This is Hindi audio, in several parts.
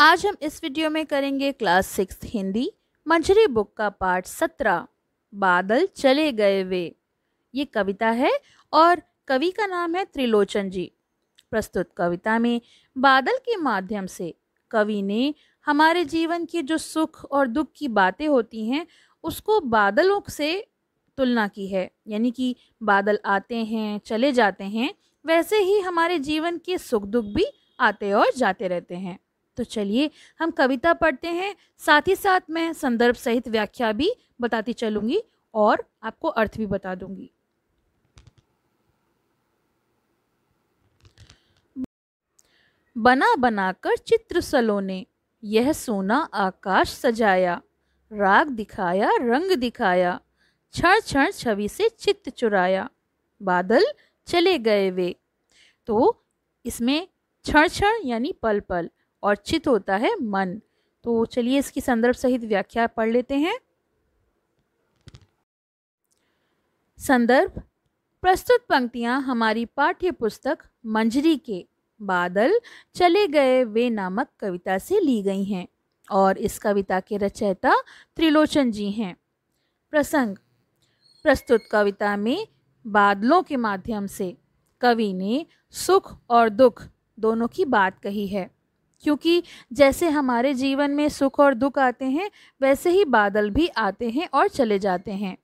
आज हम इस वीडियो में करेंगे class six Hindi Manjari book का पार्ट सत्रह बादल चले गए वे ये कविता है और कवि का नाम है त्रिलोचन जी प्रस्तुत कविता में बादल के माध्यम से कवि ने हमारे जीवन की जो सुख और दुख की बातें होती हैं उसको बादलों से तुलना की है यानी कि बादल आते हैं चले जाते हैं वैसे ही हमारे जीवन के सुख दुख भी आते और जाते रहते हैं तो चलिए हम कविता पढ़ते हैं साथ ही साथ मैं संदर्भ सहित व्याख्या भी बताती चलूँगी और आपको अर्थ भी बता दूंगी बना बनाकर चित्र सलोने यह सोना आकाश सजाया राग दिखाया रंग दिखाया क्षण क्षण छवि से चित्त चुराया बादल चले गए वे तो इसमें क्षण क्षण यानी पल पल और चित होता है मन तो चलिए इसकी संदर्भ सहित व्याख्या पढ़ लेते हैं संदर्भ प्रस्तुत पंक्तियां हमारी पाठ्य पुस्तक मंजरी के बादल चले गए वे नामक कविता से ली गई हैं और इस कविता के रचयिता त्रिलोचन जी हैं प्रसंग प्रस्तुत कविता में बादलों के माध्यम से कवि ने सुख और दुख दोनों की बात कही है क्योंकि जैसे हमारे जीवन में सुख और दुख आते हैं वैसे ही बादल भी आते हैं और चले जाते हैं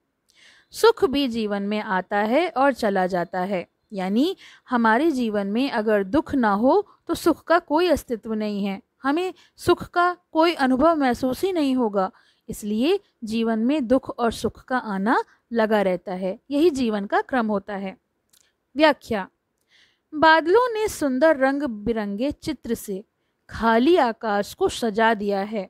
सुख भी जीवन में आता है और चला जाता है यानी हमारे जीवन में अगर दुख ना हो तो सुख का कोई अस्तित्व नहीं है हमें सुख का कोई अनुभव महसूस ही नहीं होगा इसलिए जीवन में दुख और सुख का आना लगा रहता है यही जीवन का क्रम होता है व्याख्या बादलों ने सुंदर रंग बिरंगे चित्र से खाली आकाश को सजा दिया है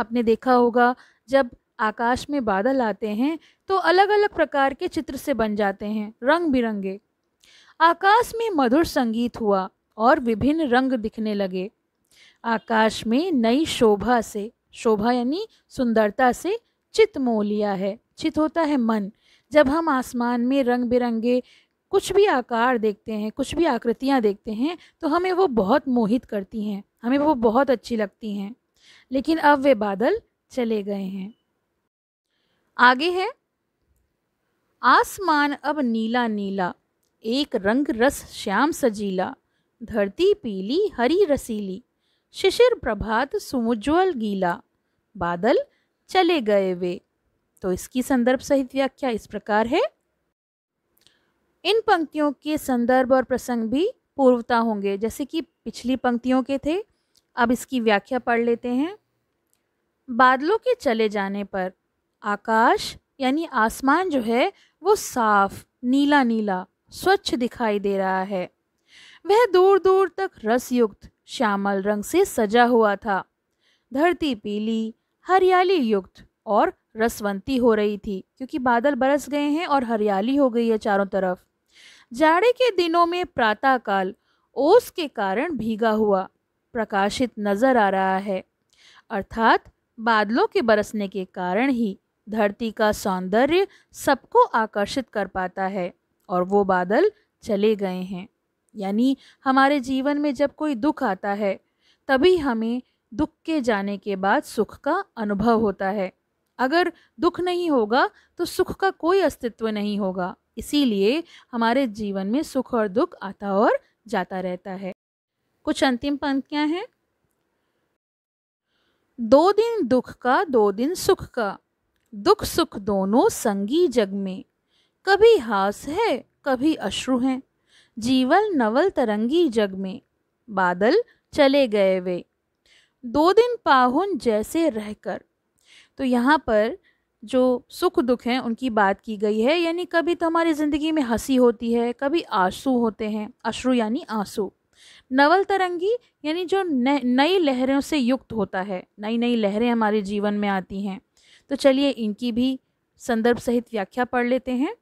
आपने देखा होगा जब आकाश में बादल आते हैं तो अलग अलग प्रकार के चित्र से बन जाते हैं रंग बिरंगे आकाश में मधुर संगीत हुआ और विभिन्न रंग दिखने लगे आकाश में नई शोभा से शोभा यानी सुंदरता से चित मोह लिया है चित होता है मन जब हम आसमान में रंग बिरंगे कुछ भी आकार देखते हैं कुछ भी आकृतियाँ देखते हैं तो हमें वो बहुत मोहित करती हैं हमें वो बहुत अच्छी लगती हैं लेकिन अब वे बादल चले गए हैं आगे है आसमान अब नीला नीला एक रंग रस श्याम सजीला धरती पीली हरी रसीली शिशिर प्रभात सुमुज्वल गीला बादल चले गए वे तो इसकी संदर्भ सहित व्याख्या इस प्रकार है इन पंक्तियों के संदर्भ और प्रसंग भी पूर्वता होंगे जैसे कि पिछली पंक्तियों के थे अब इसकी व्याख्या पढ़ लेते हैं बादलों के चले जाने पर आकाश यानी आसमान जो है वो साफ नीला नीला स्वच्छ दिखाई दे रहा है वह दूर दूर तक रसयुक्त श्यामल रंग से सजा हुआ था धरती पीली हरियाली युक्त और रसवंती हो रही थी क्योंकि बादल बरस गए हैं और हरियाली हो गई है चारों तरफ जाड़े के दिनों में प्रातःकाल ओस के कारण भीगा हुआ प्रकाशित नजर आ रहा है अर्थात बादलों के बरसने के कारण ही धरती का सौंदर्य सबको आकर्षित कर पाता है और वो बादल चले गए हैं यानी हमारे जीवन में जब कोई दुख आता है तभी हमें दुख के जाने के बाद सुख का अनुभव होता है अगर दुख नहीं होगा तो सुख का कोई अस्तित्व नहीं होगा इसीलिए हमारे जीवन में सुख और दुख आता और जाता रहता है कुछ अंतिम पंक्तियां हैं दो दिन दुख का दो दिन सुख का दुख सुख दोनों संगी जग में कभी हास है कभी अश्रु है जीवन नवल तरंगी जग में बादल चले गए वे दो दिन पाहुन जैसे रहकर तो यहाँ पर जो सुख दुख हैं उनकी बात की गई है यानी कभी तो हमारी ज़िंदगी में हंसी होती है कभी आंसू होते हैं अश्रु यानी आंसू नवल तरंगी यानी जो नई लहरों से युक्त होता है नई नई लहरें हमारे जीवन में आती हैं तो चलिए इनकी भी संदर्भ सहित व्याख्या पढ़ लेते हैं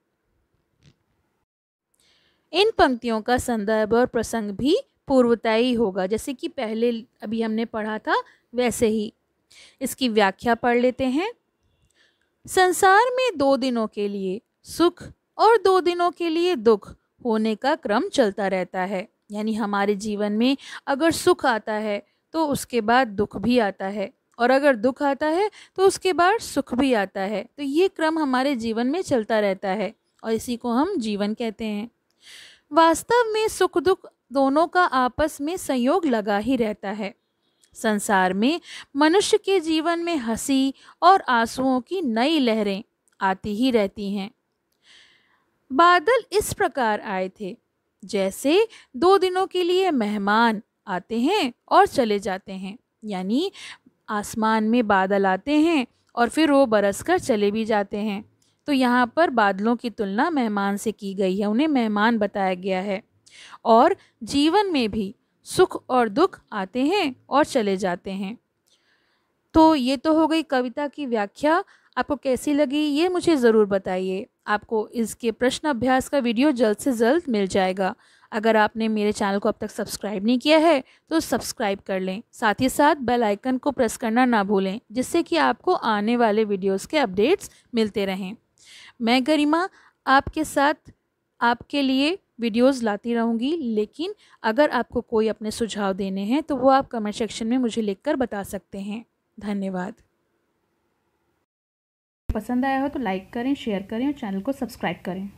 इन पंक्तियों का संदर्भ और प्रसंग भी पूर्वतायी होगा जैसे कि पहले अभी हमने पढ़ा था वैसे ही इसकी व्याख्या पढ़ लेते हैं संसार में दो दिनों के लिए सुख और दो दिनों के लिए दुख होने का क्रम चलता रहता है यानी हमारे जीवन में अगर सुख आता है तो उसके बाद दुख भी आता है और अगर दुख आता है तो उसके बाद सुख भी आता है तो ये क्रम हमारे जीवन में चलता रहता है और इसी को हम जीवन कहते हैं वास्तव में सुख दुख दोनों का आपस में संयोग लगा ही रहता है संसार में मनुष्य के जीवन में हंसी और आंसुओं की नई लहरें आती ही रहती हैं बादल इस प्रकार आए थे जैसे दो दिनों के लिए मेहमान आते हैं और चले जाते हैं यानी आसमान में बादल आते हैं और फिर वो बरस कर चले भी जाते हैं तो यहाँ पर बादलों की तुलना मेहमान से की गई है उन्हें मेहमान बताया गया है और जीवन में भी सुख और दुख आते हैं और चले जाते हैं तो ये तो हो गई कविता की व्याख्या आपको कैसी लगी ये मुझे ज़रूर बताइए आपको इसके प्रश्न अभ्यास का वीडियो जल्द से जल्द मिल जाएगा अगर आपने मेरे चैनल को अब तक सब्सक्राइब नहीं किया है तो सब्सक्राइब कर लें साथ ही साथ बेल आइकन को प्रेस करना ना भूलें जिससे कि आपको आने वाले वीडियोस के अपडेट्स मिलते रहें मैं गरिमा आपके साथ आपके लिए वीडियोस लाती रहूँगी लेकिन अगर आपको कोई अपने सुझाव देने हैं तो वो आप कमेंट सेक्शन में मुझे लिखकर बता सकते हैं धन्यवाद पसंद आया हो तो लाइक करें शेयर करें और चैनल को सब्सक्राइब करें